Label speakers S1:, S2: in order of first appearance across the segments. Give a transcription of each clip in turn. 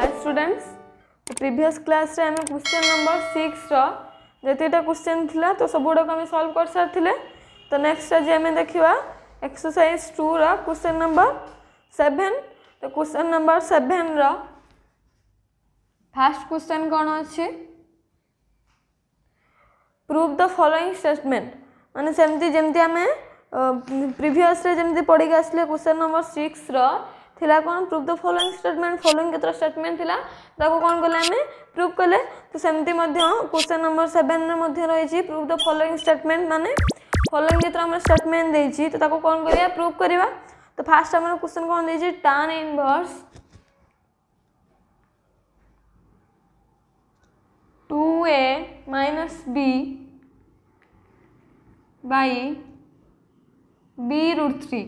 S1: ହାଏ students previous କ୍ଲାସ୍ରେ ଆମେ question number ସିକ୍ସର ଯେତିକିଟା କ୍ୱେଶ୍ଚନ୍ ଥିଲା ତ ସବୁଗୁଡ଼ାକ ଆମେ ସଲ୍ଭ କରିସାରିଥିଲେ ତ ନେକ୍ସଟ ଆଜି ଆମେ ଦେଖିବା ଏକ୍ସରସାଇଜ୍ ଟୁର କ୍ୱେଶ୍ଚନ୍ ନମ୍ବର ସେଭେନ୍ ତ କ୍ୱେଶ୍ଚନ୍ ନମ୍ବର ସେଭେନ୍ର ଫାର୍ଷ୍ଟ କ୍ୱେଶ୍ଚନ୍ କ'ଣ ଅଛି ପ୍ରୁଭ୍ ଦ ଫଲୋଇଂ ଷ୍ଟେଟମେଣ୍ଟ ମାନେ ସେମିତି ଯେମିତି ଆମେ ପ୍ରିଭିୟସ୍ରେ ଯେମିତି ପଢ଼ିକି ଆସିଲେ କ୍ୱେଶ୍ଚନ୍ ନମ୍ବର ସିକ୍ସର थिला कौन proof the following statement following कतरा स्टेटमेंट थिला ताको तो कौन कले हमें प्रूफ कले तो सेमती मध्ये क्वेश्चन नंबर 7 रे मध्ये रहै छी प्रूफ द फॉलोइंग स्टेटमेंट माने फॉलोइंग जेतरा हमर स्टेटमेंट दै छी तो ताको कौन करिया प्रूफ करिवा तो फर्स्ट हमर क्वेश्चन कौन दै छी tan inverse 2a b by b √3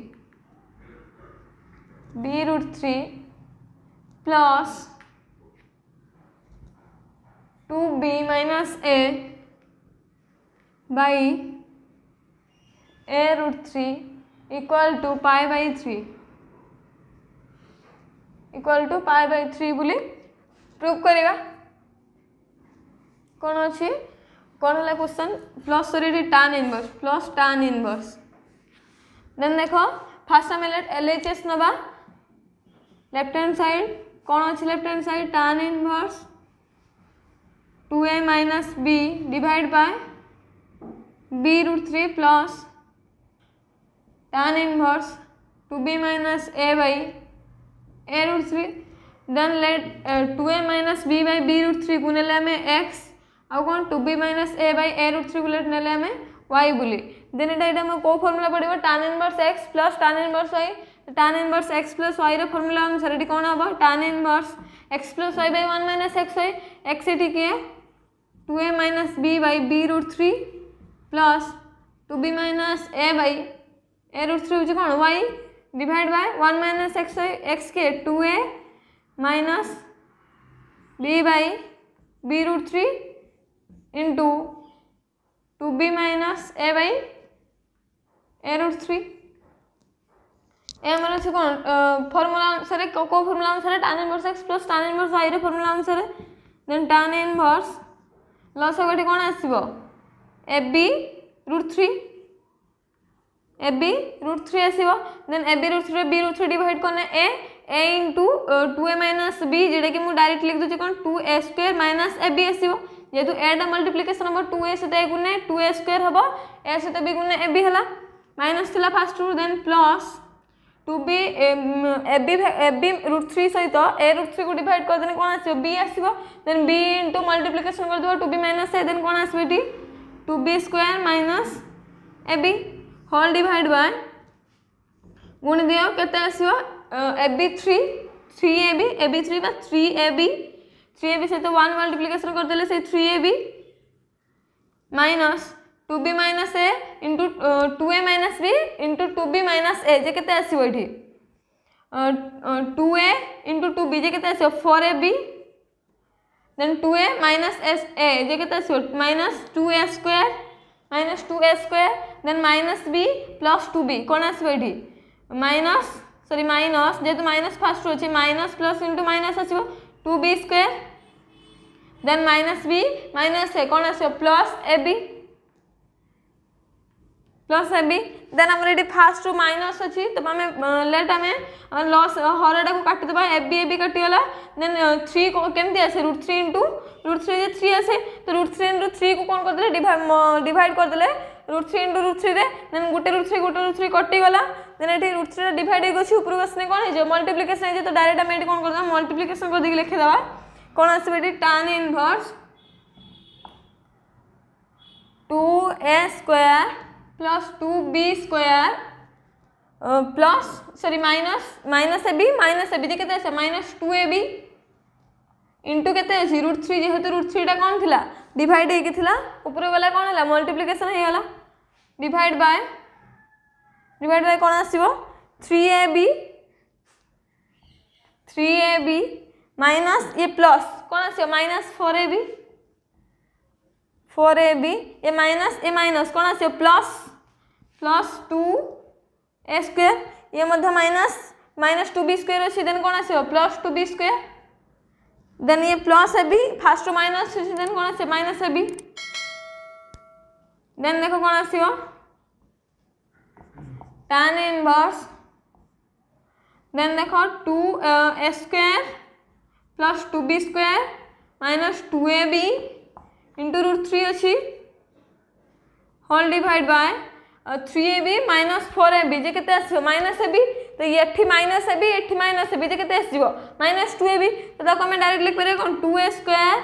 S1: b root three plus two b minus a by a root three equal to pi by three equal to pi by three बोली prove करवा कौन अच्छी कौन है question plus sorry tan inverse plus tan inverse then देख first आम L H S नवा left hand side कौन अच्छे left hand side tan inverse two a minus B divide by b root three plus tan inverse 2b minus a by a root 3 then let uh, 2a minus b by b root 3 को नेले हमें x ଆଉ କ'ଣ two b minus a by a root three ବୁଲେ ନେଲେ ଆମେ Y ବୁଲି ଦେନ୍ ଏଇଟା ଏଇଟା ଆମେ କେଉଁ ଫର୍ମୁଲା ପଡ଼ିବ tan inverse x plus tan inverse y tan inverse x plus y रमुला अनुसार ये कौन हम tan inverse x plus y by one minus x y x ये किए two a minus b y b root three plus two b minus a y a root three हूँ कौन y divide by one minus x y x के two a minus b y b root three into two b minus a y a root three a आमर अच्छे कौन formula अनुसार है को अनुसार आंसर है tan inverse x plus tan inverse y रे अनुसार देन tan इनवर्स लस गटी कौन आसीबो ab √3 ab √3 आसीबो देन ab √3 रे रुट थ्री डिवाइड करने a two into 2a minus b जेडा कि डायरेक्ट लिख दोछि कोन 2a2 minus ab आसीबो जेहेतु a डा मल्टीप्लिकेशन हम ए सहित a गुने 2a2 हबो a सहित b गुने ab हला माइनस थिला फास्ट रू दे plus two b a b root three सहित ए रुट थ्री को डिड करदे कौन आस आस मल्टीप्लिकेसन कर टू बी माइनस ए दे कौन आस two b square minus a b हल डि वाय गुण दि के आस three three a b a three three a b three a सहित वन मल्टीप्लिकेसन करदे से three a minus two b minus a into two a minus b into two minus a जे के आस two a into two b जे के आस four a b दे two a minus s a जे के आस minus two a square minus two a square दे minus b plus two b कौन आस माइनस सरी माइनस जेहेतु माइनस फास्ट अच्छे माइनस प्लस इंटु माइनस आस two b square then minus b minus a कौन आस plus a B plus a b then आम ये फास्ट टू माइनस अच्छी तो आम लेट आम लस हरटा को काटिद ए बी ए बी काटिगला देन थ्री कमी आसे root three into root three three आसे तो रुट थ्री इंटू थ्री को कौन करदे डिवाइड करदे root three into root three then गोटे रुट थ्री गोटे रुट थ्री कटिगला देन ये रुट थ्री डिवाइड होगी उपरको आसने कौन हो मल्टीप्लिकेसन हो तो डायरेक्ट आम ये कौन करदे मल्टीप्लिकेसन देखिए लिखेद कौन आस ये inverse inverse two a square plus two b square plus sorry minus minus a b minus a b जी के minus two a b into के रुट थ्री जेहेतु रूट थ्रीटा कौन थी डिवाइड होता उपर वाला कौन है मल्टीप्लिकेसन होगा डिवाइड बाय डिवाइड बाय कौन आसो three a b three a b minus ये प्लस कौन आस minus four a b four a b a minus a minus कौन आस plus plus two a square ये minus minus two b square अच्छी then कौन आस plus two b square then ये प्लस ए फास्ट रु माइनस देन कौन आस माइनस ए बी देन देख कौन आस टेन इनवर्स देन देख two a square plus two b square minus two a b into three अच्छी whole divide by three a b minus four a b जे के minus a b तो ये minus a b ये minus a b जे के minus two a b तो आम डायरेक्ट पारे कौन two a square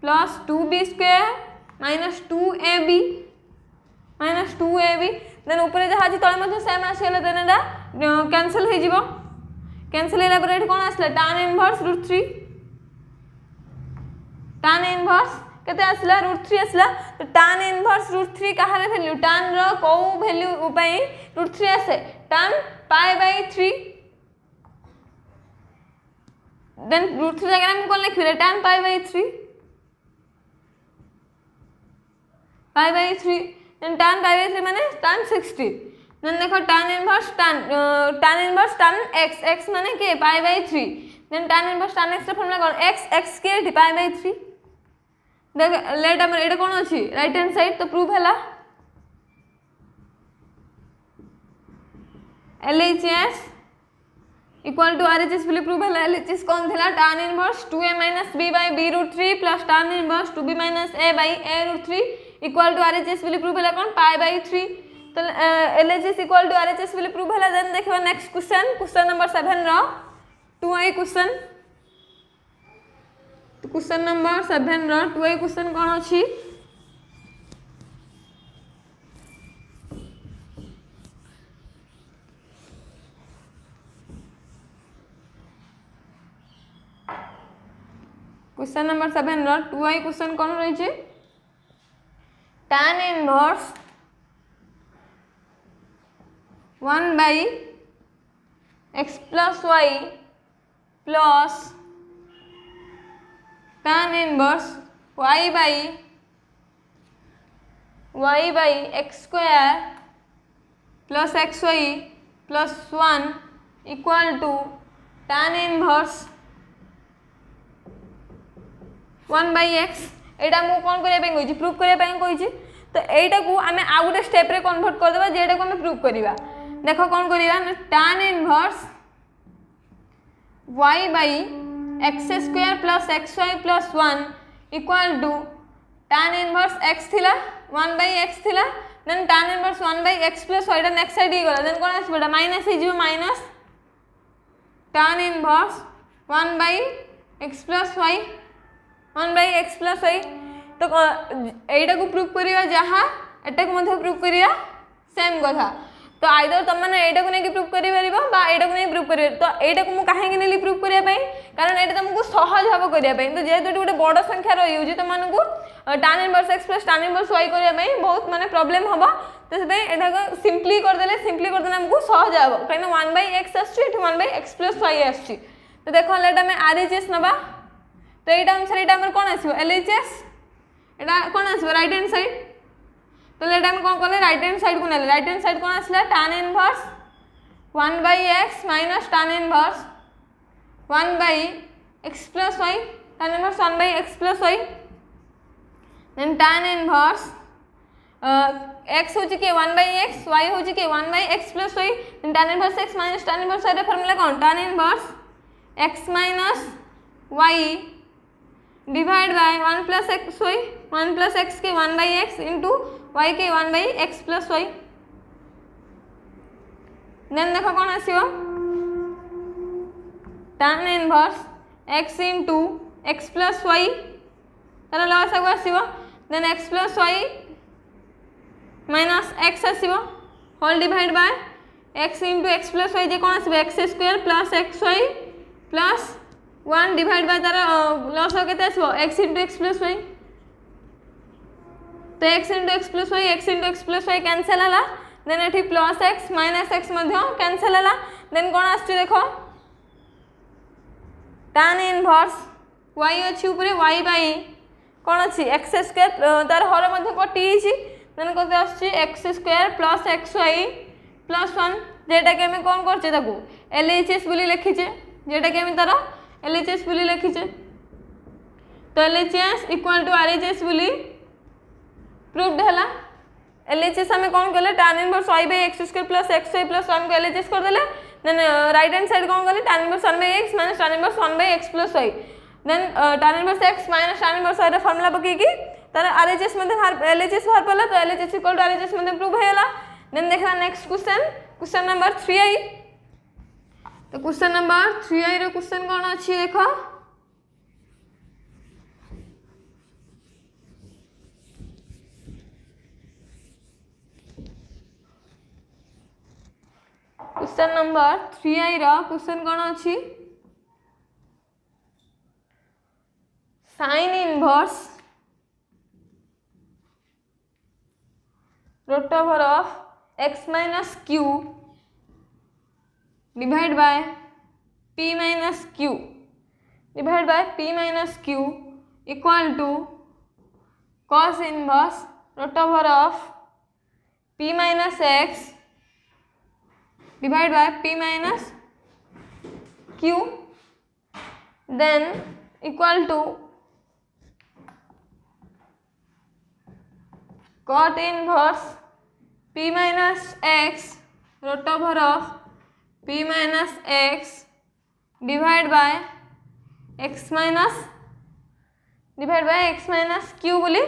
S1: plus two b square minus two a b minus two a b then उपर जहाँ अच्छी तेज सेम आसगला देन यहाँ कैनसल हो कैनसल होगा कौन आसला tan inverse root three tan inverse କେତେ ଆସିଲା ରୁଟ୍ ଥ୍ରୀ ଆସିଲା ତ ଟାନ୍ ଇନଭର୍ସ ରୁଟ୍ ଥ୍ରୀ କାହାର ଭ୍ୟାଲ୍ୟୁ ଟାନ୍ର କେଉଁ ଭ୍ୟାଲ୍ୟୁ ପାଇଁ ରୁଟ୍ ଥ୍ରୀ ଆସେ tan pi by three then root three ଜାଗାରେ ମୁଁ କ'ଣ ଲେଖିବି tan pi by three pi by three tan pi by three मैंने टन सिक्सटी देन देखो tan inverse tan tan inverse tan x x मैंने के pi by three then tan inverse tan x formula कौन x x के pi by three let आम ये कौन अच्छी रईट हैंड सैड तो प्रूफ है L H S equal to R H S बोली प्रूफ है एल एच एस कौन थी टान inverse two a minus b by b root three plus tan inverse two b minus a by a root three equal to R H S बोली proof है कौन pi by three तो L H S equal to R H S बोली proof है then देखा next question question number seven रू i question तो question number seven a question कौन अच्छी question number seven i question कौन रही tan inverse one by x plus y plus tan inverse y by y by x square plus x y plus one equal to tan inverse one by x এটা মু কোন proof পাই কইছি proof করিয়া পাই কইছি তো এইটাকু আমি আউ গোটে স্টেপ রে কনভার্ট করে দেবা যেটাকু আমি প্রুফ করিবা দেখো কোন করিবা tan inverse y by x square plus x y plus one equal to tan inverse x थिला 1 by x थिला then tan inverse 1 by x plus y then x side गला देन कोन आसबडा माइनस ही जीव minus tan inverse 1 by x plus y one by x plus y तो एटा को प्रूफ करिया जहा एटा को प्रूफ करिया सेम कथा तो आईदर तुमने मैंने यू नहीं प्रूफ कर प्रूफ कर तो यू मुझे नेली प्रूफ करने कारण ये तुमको सहज हम करने तो जेहेतु गोटे बड़ संख्या रही तुमको tan inverse express tan inverse y करने बहुत मानते प्रोब्लेम हम तो से सीम्पली करदे सीम्पली करदे आमको सहज हम कहीं वन बै एक्स आन बै एक्स प्लस वाई आस देख आम आर एच एस ना तो यहाँ अनुसार ये कौन आस एल एच एस यहाँ कौन आस रईट हैंड सैड तो आम कौन कले रईट हैंड सैड को ना रईट हैंड सैड कौन आसा tan inverse one by x minus minus tan inverse one by x plus y tan inverse one by x plus y दे देन टान भर्स एक्स हूँ किए वन बै वाई हूँ किए one by plus y दे then tan inverse x minus tan inverse वाइर formula कौन tan inverse x minus y divide by one plus x y one plus x के one by x into y के one by x plus y then देख कौन आसो tan x into x plus y तार लस को आसो then x plus y minus x आसो whole by x into x plus y जे कौन आस x square plus x y plus one divide by তার লসও কেতে আসব x into x plus y তো x into x plus y x into x plus y cancel হল then এটি plus x minus x cancel হল then কোণ আসছে দেখ টান ইনভর্স ওয়াই অছি উপরে ওয়াই বাই কোণ অছি এক্স স্কোয়ার তার হর মধ্যে কটিছি দেন কত আসছে x square plus x y plus one যেটাকে আমি কোণ করছে তাকে এলএইচএস বলে লিখিছে যেটাকে আমি তার એલએચએસ बोली લખી तो एलएचएस એલએચએસ टू आरएचएस बोली બોલી પ્રૂફડ एलएचएस आम कौन कले tan inverse y by x स्क्र plus x y plus one को एलएचएस करदे देन रईट हैंड सैड कौन कले tan inverse one by x minus tan inverse one by x plus y then tan inverse x minus tan inverse y formula पकईकि तार RHS LHS बाहर पड़ा तो LHS equal to RHS prove होगा then देखा next question question number three i question number three i question कौन अच्छी देख question number three i question कौन अच्छी sin inverse root of x minus q divide by p minus q divide by p minus q equal to cos inverse root over of p minus x divide by p minus q then equal to cot inverse p minus x root over of p minus x divide by x minus divide by x minus q बोली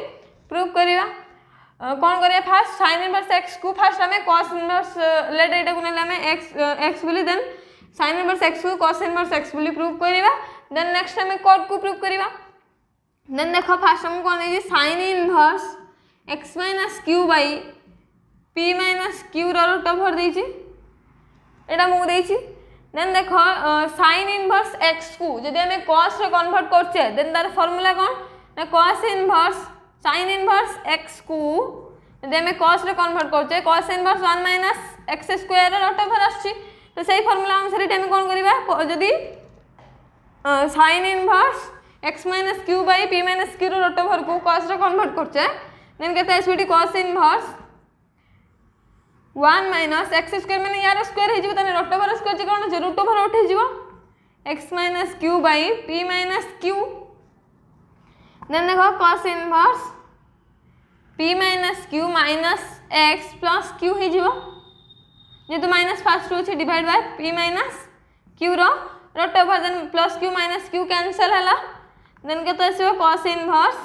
S1: prove करवा कौन कर fast sin inverse x को first आम cos inverse let ये को ना x x बोली देन सैन इनवर्स एक्स को कस इनवर्स एक्स बोली प्रूव करवा देन नेक्स्ट आम कट को प्रूव करवा देन देख फास्ट आमको कौन sin inverse x minus q by p minus q root over दे এটা মুখ দিয়েছি দেন দেখ সাইন ইনভার্স এক্স কু যদি আমি কসরে কনভার্ট করছে দেন তার ফর্মুলা কন না cos inverse sin inverse x কু যদি আমি কসরে কনভার্ট করছে cos inverse one minus x স্কোয়ারের ডট ওভার আসছি তো সেই ফর্মুলা অনুসারে এটি আমি কোণ করিবা যদি sin inverse x minus q by p minus কিউর ডট কু কসরে কনভার্ট করছে দেন কেতে আসবে এটি cos inverse one minus x स्क् मैंने यार स्क्वयर होट ओवर स्क्वयर जी कौन अच्छे रुट ओवर उठे x minus q by p minus q then देख cos inverse p minus q minus x plus q हो जेहतु माइनस फास्ट रू अच्छे divide by p minus q root over then plus q minus q cancel है then के cos inverse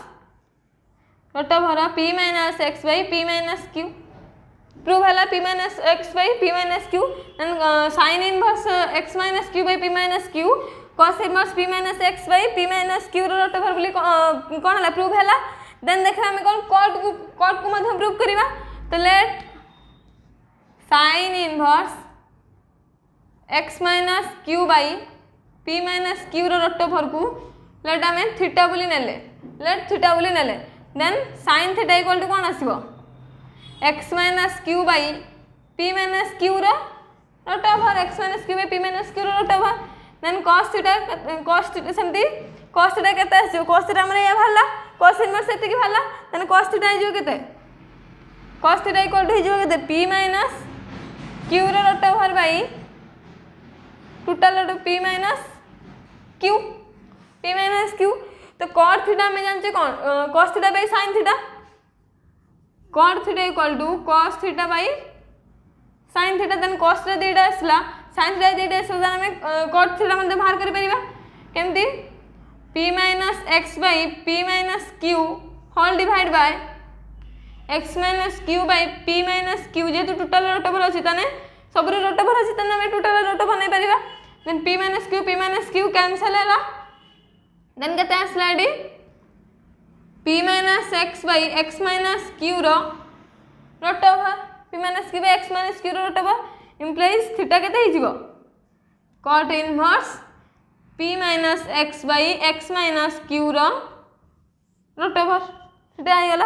S1: root over p minus x by p minus q prove है p minus x by p minus q sin inverse x minus q by p minus q cos inverse p minus x by p minus क्यूर root over बोली कौन है prove है then देखा आम कौन cut को कट को प्रूव करवा तो let sin inverse x minus q by p minus क्यूर रोटोभर को लेट आम थीटा बोली नेले थीटा बोली ने then sin theta equal to कौन आसो x minus q by p minus क्यूर root over x minus q by p minus क्यूर root over then cos theta cos सेमती कस थीटा केते आसिबो कस थीटा हमर या भरला कस इनवर्स एतिकि भरला देन कस थीटा आइजो केते कस थीटा इक्वल टू हिजो केते p minus q root over by total root p minus q p minus q तो कट थीटा हमें जानचे कौन cos theta by sin theta कॉन theta equal to cos theta by sin theta then cos रे theta आसला sign रे theta आसला जाने थीटा बाहर कर परबा केमती p minus x by p minus q whole divided by q minus q by p minus q root over अच्छी रोटेबल अछि तने सब रे रोटेबल अछि तने में टोटल रोटो बनाई then p minus q p minus q cancel हैला देन केते आसला p minus x y x minus क्यूर root over p minus q x minus क्यूर रोट ओवर इम्प्लाइज थीटा के cot inverse p minus x y x minus क्यूर root over theta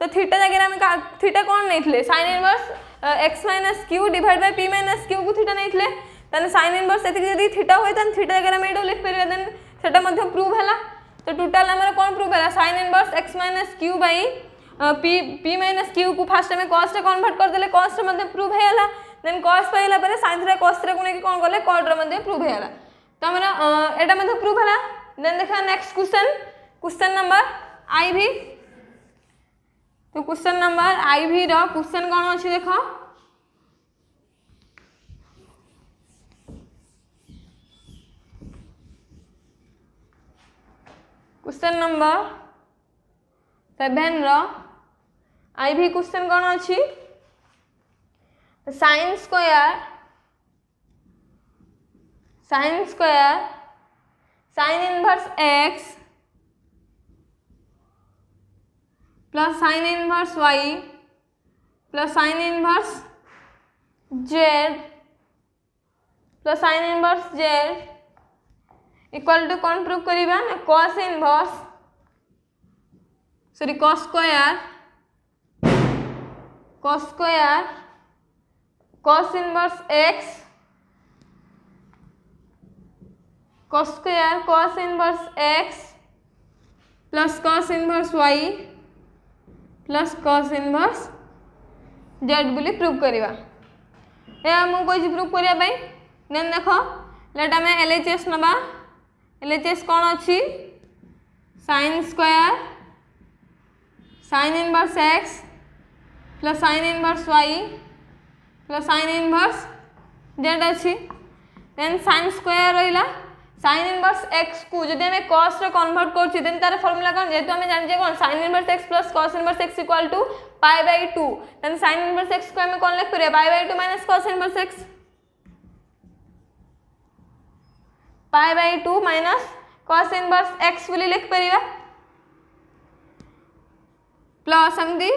S1: तो theta जगह आम थीटा कौन नहीं sin inverse x minus q divide by p minus q को theta नहीं सैन इनभर्स ये जब थीटा हुए थीटा जगह लिख पारे लिखिपर देन से प्रूव है तो टोटल आम कौन प्रूव है sin inverse x minus q by p p minus q को फास्ट आम कस्ट कनभर्ट करदे कस्ट प्रूव होगा देन कस्ट पाइला सैन थीटा कस्ट नहीं कौन कले कड्रे प्रूव होगा तो आम यहाँ प्रूव है देन देखा next question question number i भी तो क्वेश्चन नंबर आई भी क्वेश्चन कौन अच्छी देख क्वेश्चन नंबर सेभेन भी क्वेश्चन कौन अच्छी sin square sin square sin inverse x plus sin inverse y plus sin inverse z plus sin inverse z equal to कौन प्रूव करवा कस कस भर्स sorry cos square cos square cos inverse x cos इन cos x plus cos भर्स y plus cos भर्स z बोली prove करवा यह मुझे प्रूव करने देख लाट आम एल एच एस नवा एल एलएचएस कौन अच्छी sin square sin inverse x plus sin inverse y plus sin inverse z अच्छी देन सैन स्क्वयर रहा सैन इन इनवर्स एक्स को जब आम कस रनभर्ट कर देन तार फर्मुला कौन जेहतु आम जानजे कौन sin inverse x plus cos inverse x equal to pi by two then sin inverse x को आम कौन लिख पारे pi by two minus cos inverse x pi by two minus cos inverse x बोली लिखिपर प्लस एमती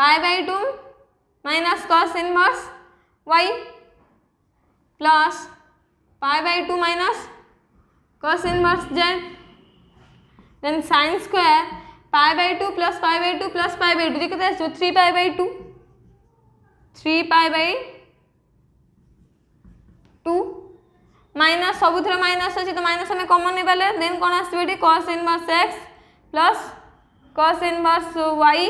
S1: pi by two minus cos inverse y plus pi by two minus cos inverse z then sin स्क्वे pi by two plus pi by two plus pi by to देखते आस three pi by two three pi by two minus সবুথে minus আছে তো minus আমি common নিয়ে পেলে দেন কোণ আসবে এটি cos inverse x plus cos inverse y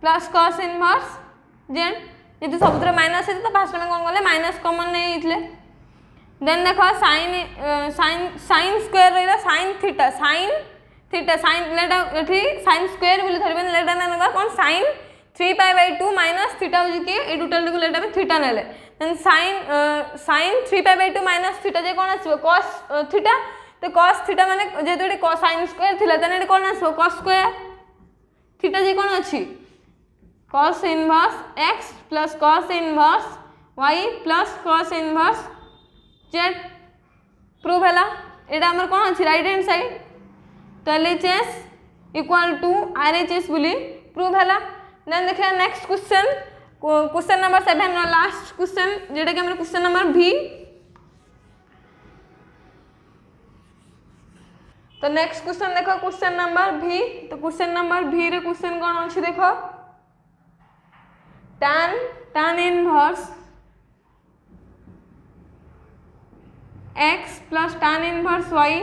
S1: plus cos inverse z যেহেতু সবুথে মাইনাস আছে তো ফার্স্ট আমি কোণ কলে মাইনাস কমন নিয়ে যাইলে দেন দেখ সাইন সাইন সাইন স্কোয়ার রহলা sin theta sin theta sin এটি সাইন স্কোয়ার বলে ধরবেন লেটা নেবা কোণ sin three pi by two minus theta হচ্ছে কি এই টোটালটিকে লেটা আমি থিটা নেলে then sin uh, sin 3 pi by 2 minus theta जे कोन आसीबो cos uh, theta तो cos theta माने जेतु एटा cos sin square थिला तने एटा कोन आसीबो cos square theta जे कोन अछि cos inverse x plus cos inverse y plus cos inverse z prove हैला एटा हमर कोन अछि राइट हैंड साइड तो एलएचएस इक्वल टू आरएचएस बोली प्रूव हैला देन देखिया next question question number seven last question जेटा कि क्वेश्चन नंबर भी तो नेक्स्ट क्वेश्चन देख क्वेश्चन नंबर भी तो क्वेश्चन नंबर भी रे क्वेश्चन कौन अच्छे देख tan tan inverse x plus tan inverse y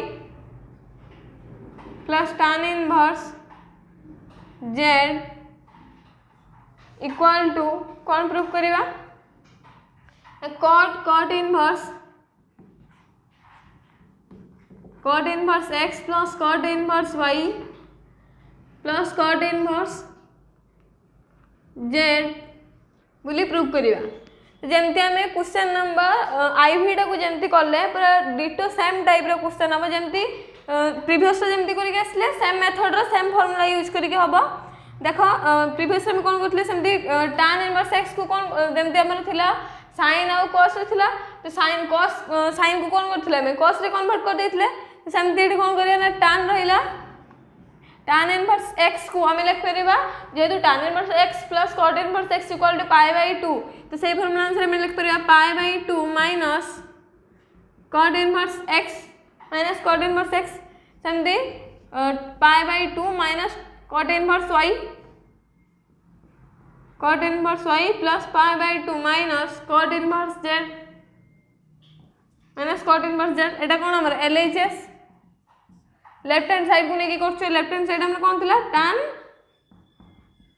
S1: plus tan inverse z equal to कौन प्रूफ करवा cot cot inverse cot inverse x plus cot inverse y plus cot inverse z बोली proof करवा जमती आम question number आईटा को जमी कले पूरा डिटो सेम टाइप क्वेश्चन हम जमी प्रिभस जमी करके आसे सेम मेथड रेम फर्मुला यूज करके हम देख प्रिभस कौन करते टैन इनवर्स एक्स को कौन जमी सैन आउ कस तो सैन कस सैन को कौन करस कनभर्ट करदे सेमती कौन कर टैन रहा टैन इनवर्स एक्स को आम लिख पार जेहतु tan inverse x plus cot inverse x equal to pi by to तो से फर्मूला अनुसार लिख पार pi by two minus cot inverse x minus cot inverse x सेमती pi by two minus cot inverse y cot inverse y plus pi by 2 minus cot inverse z minus cot inverse z এটা কোন আমার LHS left hand side গুনে কি করছো left hand side আমরা কোন ଥିଲା tan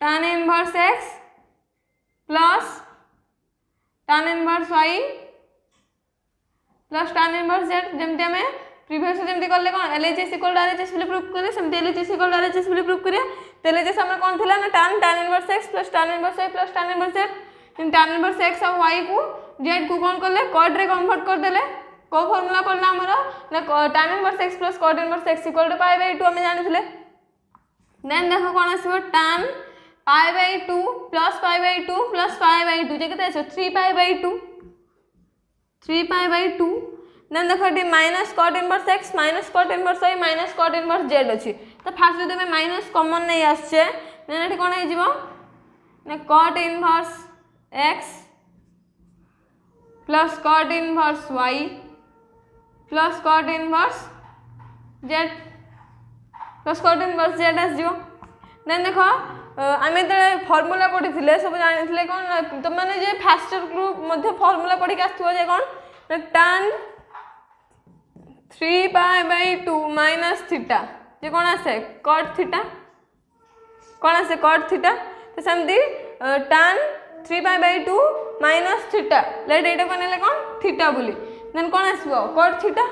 S1: tan inverse x plus tan inverse y plus tan inverse z যেমতে আমি प्रिभस जमी कले कौन एल एच एसिकल डर एच एस प्रूफ कले एल एच एसिकल डर एच एस प्रूफ करा तो एल एच एस हमारे कौन थी ना tan tan inverse x plus tan inverse y plus tan inverse z tan inverse x आउ वाई को जेड को कौन कले कड्रे कनभर्ट करदे कौ फर्मूला कल आम tan inverse x plus cot inverse x equal to pi two आम जानी देन देख कौन आस tan five by two plus five by two plus five by two जे के आस three five by two three five by two then ଦେଖ ଏଠି minus cot inverse x minus cot inverse y minus cot inverse z ଅଛି ତ first ଯଦି ଆମେ minus common ନେଇ ଆସୁଛେ ଦେନ୍ ଏଠି କ'ଣ ହେଇଯିବ ନା cot inverse x plus cot inverse y plus cot inverse z plus cot inverse z ଆସିଯିବ ଦେନ୍ ଦେଖ আমি যেতবে ফর্মুলা পড়িলে সব জাঁলে কোণ তোমাদের যে ফার্স্ট গ্রুপ মধ্যে ফর্মুলা পড়ি আসুক যে কোণ tan three pi by two minus theta जे कौन आसे कट थीटा कौन आसे कट थीटा तो सेमती tan three pi by two minus theta let ये को ना कौन थीटा बोली देन कौन आसो कट थीटा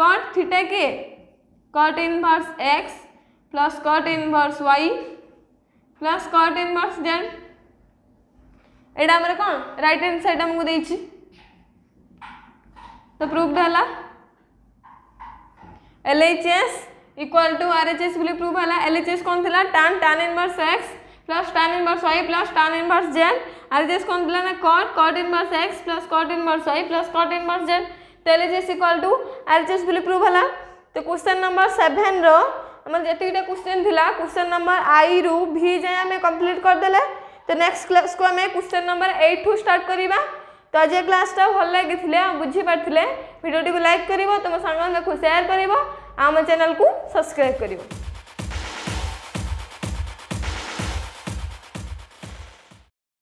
S1: कट थीटा किए कट भर्स एक्स प्लस कट भर्स y plus cot inverse z यहाँ आम कौन रईट हैंड सैड आमको दे तो प्रूफ है LHS इक्वल टू RHS बोली प्रूव है LHS कौन थिला tan tan inverse x plus tan inverse y plus tan inverse z RHS कौन थिला ना cot cot inverse x plus cot inverse y plus cot inverse z तो LHS equal to RHS बोली prove है तो question number seven रो हमर जतिटा क्वेश्चन थिला क्वेश्चन नंबर i रू v जाए हमें कंप्लीट कर देले तो नेक्स्ट क्लास को हमें क्वेश्चन नंबर 8 टू स्टार्ट करिवा वाज ग्लास टा ভাল লাগিଥିলে बुझी पाथिले ভিডিওটি গু লাইক করিবো তোমা সম্বন্ধ খু শেয়ার করিবো আম চ্যানেল কো সাবস্ক্রাইব করিবো